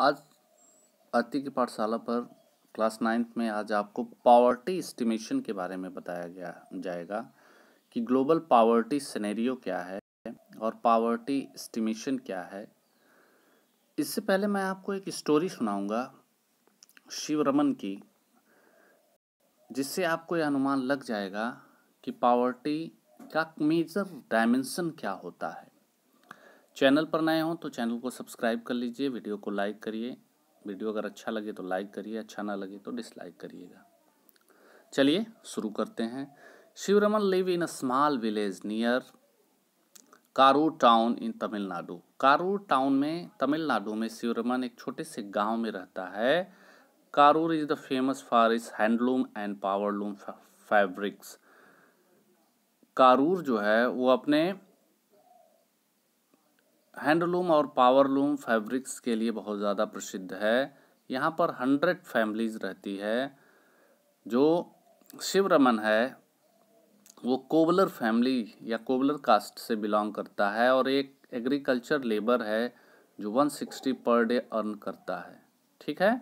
आज भारती की पाठशाला पर क्लास नाइन्थ में आज आपको पावर्टी इस्टीमेशन के बारे में बताया गया जाएगा कि ग्लोबल पावर्टी सिनेरियो क्या है और पावर्टी इस्टीमेशन क्या है इससे पहले मैं आपको एक स्टोरी सुनाऊंगा शिव रमन की जिससे आपको यह अनुमान लग जाएगा कि पावर्टी का मेजर डायमेंशन क्या होता है चैनल पर नए हों तो चैनल को सब्सक्राइब कर लीजिए वीडियो को लाइक करिए वीडियो अगर अच्छा लगे तो लाइक करिए अच्छा ना लगे तो डिसलाइक करिएगा चलिए शुरू करते हैं Shivaraman live in a small village near Karur town in Tamil Nadu Karur town में तमिलनाडु में शिवरमन एक छोटे से गांव में रहता है Karur is the famous for its handloom and powerloom fabrics Karur जो है वो अपने हैंडलूम और पावरलूम फैब्रिक्स के लिए बहुत ज़्यादा प्रसिद्ध है यहाँ पर हंड्रेड फैमिलीज रहती है जो शिवरमन है वो कोबलर फैमिली या कोबलर कास्ट से बिलोंग करता है और एक एग्रीकल्चर लेबर है जो 160 पर डे अर्न करता है ठीक है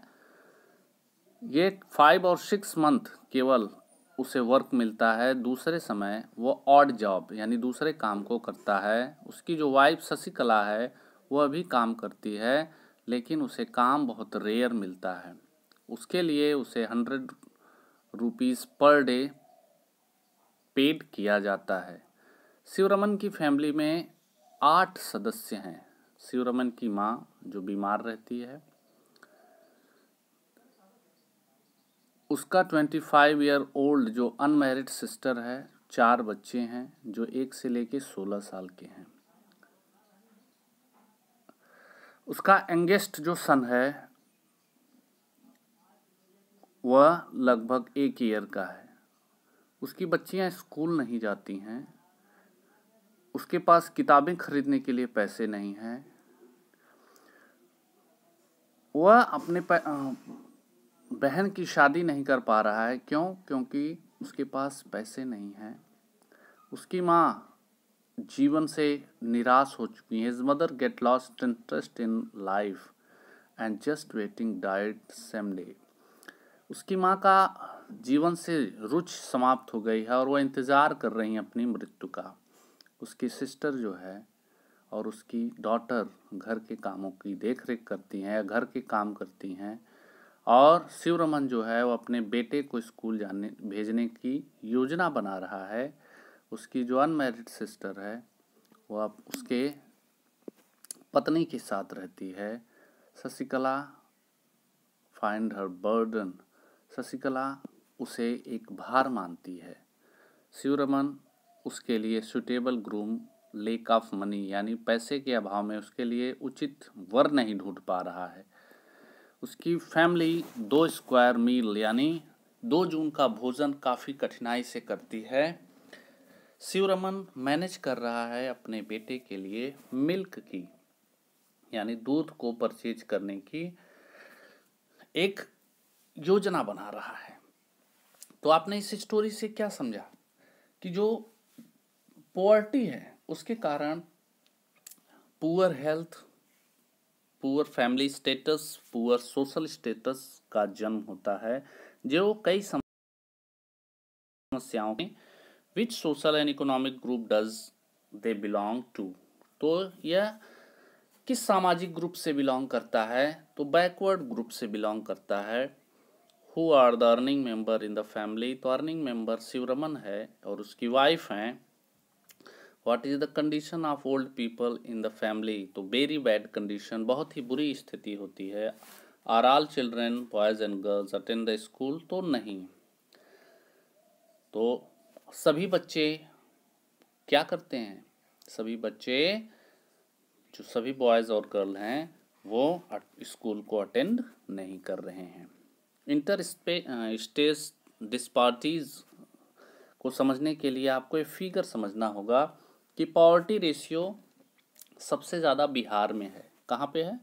ये फाइव और सिक्स मंथ केवल उसे वर्क मिलता है दूसरे समय वो ऑड जॉब यानी दूसरे काम को करता है उसकी जो वाइफ शशिकला है वह भी काम करती है लेकिन उसे काम बहुत रेयर मिलता है उसके लिए उसे hundred rupees per day paid किया जाता है शिवरमन की फैमिली में आठ सदस्य हैं शिवरमन की माँ जो बीमार रहती है उसका ट्वेंटी फाइव ईयर ओल्ड जो अनमेरिड सिस्टर है चार बच्चे हैं जो एक से लेके सोलह साल के हैं उसका एंगेस्ट जो सन है वह लगभग एक ईयर का है उसकी बच्चियां स्कूल नहीं जाती हैं उसके पास किताबें खरीदने के लिए पैसे नहीं हैं वह अपने बहन की शादी नहीं कर पा रहा है क्यों क्योंकि उसके पास पैसे नहीं हैं उसकी माँ जीवन से निराश हो चुकी है his mother get lost interest in life and just waiting died same day उसकी माँ का जीवन से रुच समाप्त हो गई है और वह इंतज़ार कर रही हैं अपनी मृत्यु का उसकी सिस्टर जो है और उसकी डॉटर घर के कामों की देख रेख करती हैं या घर के काम करती हैं और शिवरमन जो है वो अपने बेटे को स्कूल जाने भेजने की योजना बना रहा है उसकी जो अनमेरिड सिस्टर है वो अब उसके पत्नी के साथ रहती है Shashikala find her burden Shashikala उसे एक भार मानती है शिवरमन उसके लिए suitable groom lack of money यानी पैसे के अभाव में उसके लिए उचित वर नहीं ढूंढ पा रहा है उसकी फैमिली दो स्क्वायर मील यानी दो जून का भोजन काफ़ी कठिनाई से करती है शिवरमन मैनेज कर रहा है अपने बेटे के लिए मिल्क की यानी दूध को परचेज करने की एक योजना बना रहा है तो आपने इस स्टोरी से क्या समझा कि जो पॉवर्टी है उसके कारण poor health poor family status poor social status का जन्म होता है जो कई समस्याओं में which social and economic group does they belong to तो यह किस सामाजिक ग्रुप से बिलोंग करता है तो बैकवर्ड ग्रुप से बिलोंग करता है who are the earning member in the family तो अर्निंग मेंबर शिवरमन है और उसकी वाइफ हैं what is the condition of old people in the family तो वेरी बैड कंडीशन बहुत ही बुरी स्थिति होती है are all children boys and girls attend the school तो नहीं तो सभी बच्चे क्या करते हैं सभी बच्चे जो सभी बॉयज़ और गर्ल हैं वो स्कूल को अटेंड नहीं कर रहे हैं इंटर स्टेज डिस्पार्टीज़ को समझने के लिए आपको एक फिगर समझना होगा कि पॉवर्टी रेशियो सबसे ज़्यादा बिहार में है कहाँ पे है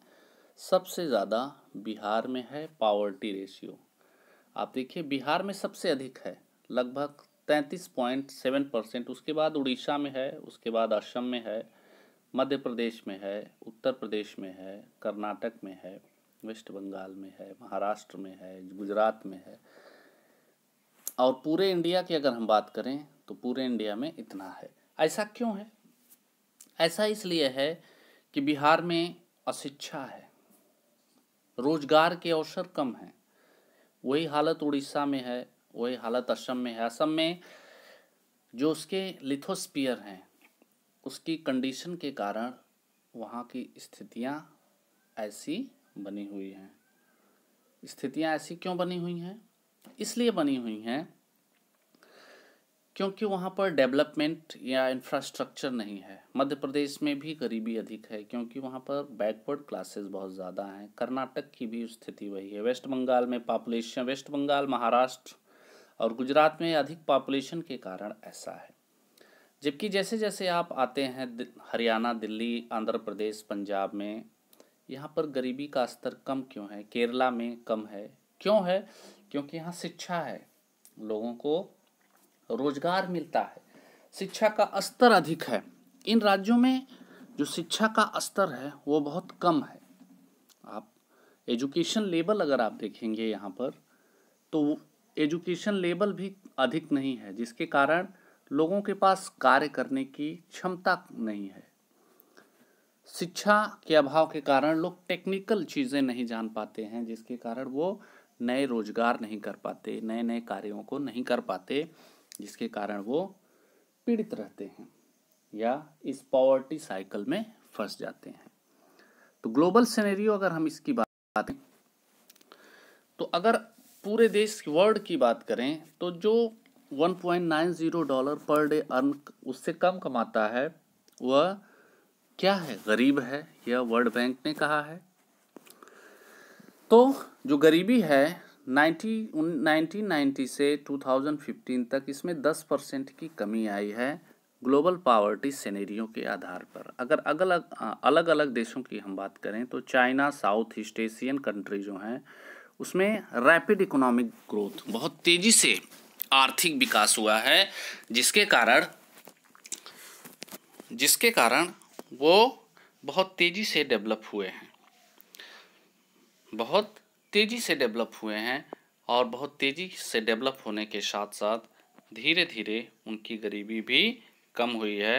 सबसे ज़्यादा बिहार में है पॉवर्टी रेशियो आप देखिए बिहार में सबसे अधिक है लगभग तैंतीस पॉइंट सेवन परसेंट उसके बाद उड़ीसा में है उसके बाद असम में है मध्य प्रदेश में है उत्तर प्रदेश में है कर्नाटक में है वेस्ट बंगाल में है महाराष्ट्र में है गुजरात में है और पूरे इंडिया की अगर हम बात करें तो पूरे इंडिया में इतना है ऐसा क्यों है ऐसा इसलिए है कि बिहार में अशिक्षा है रोजगार के अवसर कम हैं वही हालत उड़ीसा में है वही हालत असम में है असम में जो उसके लिथोस्पियर हैं उसकी कंडीशन के कारण वहाँ की स्थितियाँ ऐसी बनी हुई हैं स्थितियाँ ऐसी क्यों बनी हुई हैं इसलिए बनी हुई हैं क्योंकि वहाँ पर डेवलपमेंट या इंफ्रास्ट्रक्चर नहीं है मध्य प्रदेश में भी गरीबी अधिक है क्योंकि वहाँ पर बैकवर्ड क्लासेस बहुत ज़्यादा हैं कर्नाटक की भी स्थिति वही है वेस्ट बंगाल में पॉपुलेशन वेस्ट बंगाल महाराष्ट्र और गुजरात में अधिक पॉपुलेशन के कारण ऐसा है जबकि जैसे जैसे आप आते हैं हरियाणा दिल्ली आंध्र प्रदेश पंजाब में यहाँ पर गरीबी का स्तर कम क्यों है केरला में कम है क्यों है क्योंकि यहाँ शिक्षा है लोगों को रोजगार मिलता है शिक्षा का स्तर अधिक है इन राज्यों में जो शिक्षा का स्तर है वो बहुत कम है आप एजुकेशन लेवल अगर आप देखेंगे यहाँ पर तो एजुकेशन लेवल भी अधिक नहीं है जिसके कारण लोगों के पास कार्य करने की क्षमता नहीं है शिक्षा के अभाव के कारण लोग टेक्निकल चीज़ें नहीं जान पाते हैं जिसके कारण वो नए रोजगार नहीं कर पाते नए नए कार्यों को नहीं कर पाते जिसके कारण वो पीड़ित रहते हैं या इस पॉवर्टी साइकिल में फंस जाते हैं तो ग्लोबल सिनेरियो अगर हम इसकी बात तो अगर पूरे देश वर्ल्ड की बात करें तो जो 1.90 डॉलर पर डे अर्न उससे कम कमाता है वह क्या है गरीब है यह वर्ल्ड बैंक ने कहा है तो जो गरीबी है नाइन्टी नाइनटीन नाइन्टी से 2015 तक इसमें 10 परसेंट की कमी आई है ग्लोबल पावर्टी सिनेरियो के आधार पर अगर अलग अलग अलग देशों की हम बात करें तो China South East Asian country जो हैं उसमें रैपिड इकोनॉमिक ग्रोथ बहुत तेज़ी से आर्थिक विकास हुआ है जिसके कारण जिसके कारण वो बहुत तेज़ी से डेवलप हुए हैं बहुत तेज़ी से डेवलप हुए हैं और बहुत तेज़ी से डेवलप होने के साथ साथ धीरे धीरे उनकी गरीबी भी कम हुई है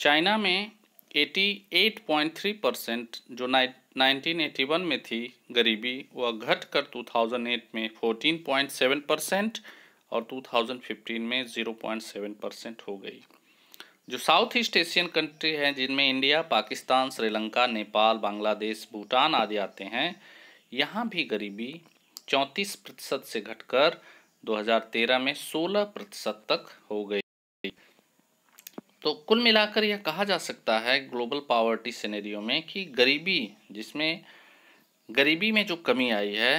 चाइना में 88.3 परसेंट जो नाइनटीन एटी वन में थी गरीबी वह घटकर 2008 में 14.7 परसेंट और 2015 में 0.7 परसेंट हो गई जो साउथ ईस्ट एशियन कंट्री हैं जिनमें इंडिया पाकिस्तान श्रीलंका नेपाल बांग्लादेश भूटान आदि आते हैं यहाँ भी गरीबी चौंतीस प्रतिशत से घटकर 2013 में 16 प्रतिशत तक हो गई तो कुल मिलाकर यह कहा जा सकता है ग्लोबल पावर्टी सिनेरियो में कि गरीबी जिसमें गरीबी में जो कमी आई है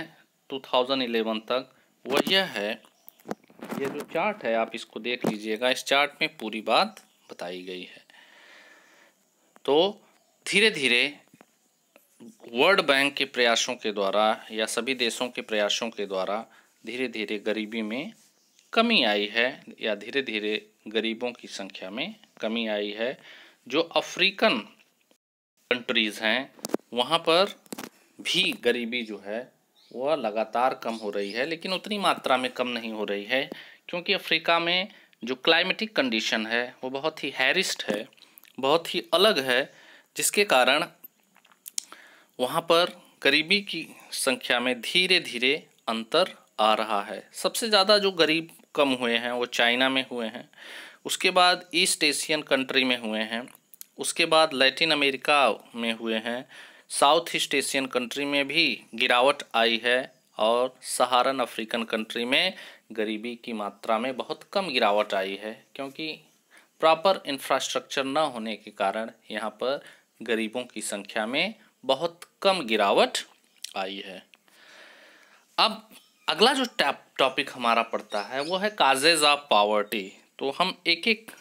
2011 तक वह यह है ये जो चार्ट है आप इसको देख लीजिएगा इस चार्ट में पूरी बात बताई गई है तो धीरे धीरे वर्ल्ड बैंक के प्रयासों के द्वारा या सभी देशों के प्रयासों के द्वारा धीरे धीरे गरीबी में कमी आई है या धीरे धीरे गरीबों की संख्या में कमी आई है जो अफ्रीकन कंट्रीज़ हैं वहाँ पर भी गरीबी जो है वह लगातार कम हो रही है लेकिन उतनी मात्रा में कम नहीं हो रही है क्योंकि अफ्रीका में जो क्लाइमेटिक कंडीशन है वो बहुत ही हैरिस्ट है बहुत ही अलग है जिसके कारण वहाँ पर गरीबी की संख्या में धीरे धीरे अंतर आ रहा है सबसे ज़्यादा जो गरीब कम हुए हैं वो चाइना में हुए हैं उसके बाद ईस्ट एशियन कंट्री में हुए हैं उसके बाद लैटिन अमेरिका में हुए हैं साउथ ईस्ट एशियन कंट्री में भी गिरावट आई है और सहारन अफ्रीकन कंट्री में गरीबी की मात्रा में बहुत कम गिरावट आई है क्योंकि प्रॉपर इंफ्रास्ट्रक्चर ना होने के कारण यहाँ पर गरीबों की संख्या में बहुत कम गिरावट आई है अब अगला जो टॉपिक हमारा पड़ता है वो है काजेज ऑफ पावर्टी तो हम एक एक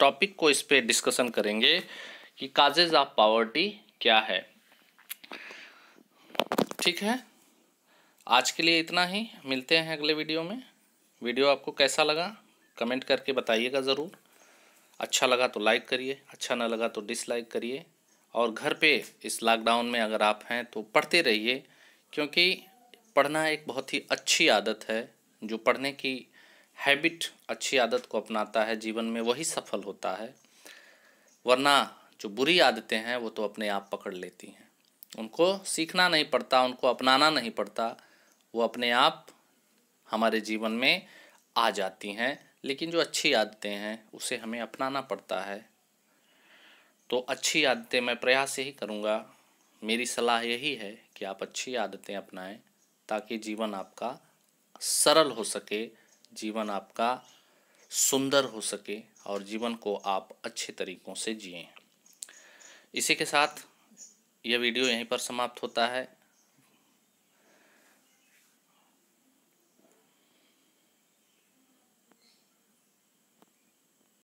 टॉपिक को इस पर डिस्कशन करेंगे कि काजेज ऑफ पावर्टी क्या है ठीक है आज के लिए इतना ही मिलते हैं अगले वीडियो में वीडियो आपको कैसा लगा कमेंट करके बताइएगा ज़रूर अच्छा लगा तो लाइक करिए अच्छा ना लगा तो डिसलाइक करिए और घर पे इस लॉकडाउन में अगर आप हैं तो पढ़ते रहिए क्योंकि पढ़ना एक बहुत ही अच्छी आदत है जो पढ़ने की हैबिट अच्छी आदत को अपनाता है जीवन में वही सफल होता है वरना जो बुरी आदतें हैं वो तो अपने आप पकड़ लेती हैं उनको सीखना नहीं पड़ता उनको अपनाना नहीं पड़ता वो अपने आप हमारे जीवन में आ जाती हैं लेकिन जो अच्छी आदतें हैं उसे हमें अपनाना पड़ता है तो अच्छी आदतें मैं प्रयास यही करूँगा मेरी सलाह यही है कि आप अच्छी आदतें अपनाएं ताकि जीवन आपका सरल हो सके जीवन आपका सुंदर हो सके और जीवन को आप अच्छे तरीक़ों से जिए इसी के साथ यह वीडियो यहीं पर समाप्त होता है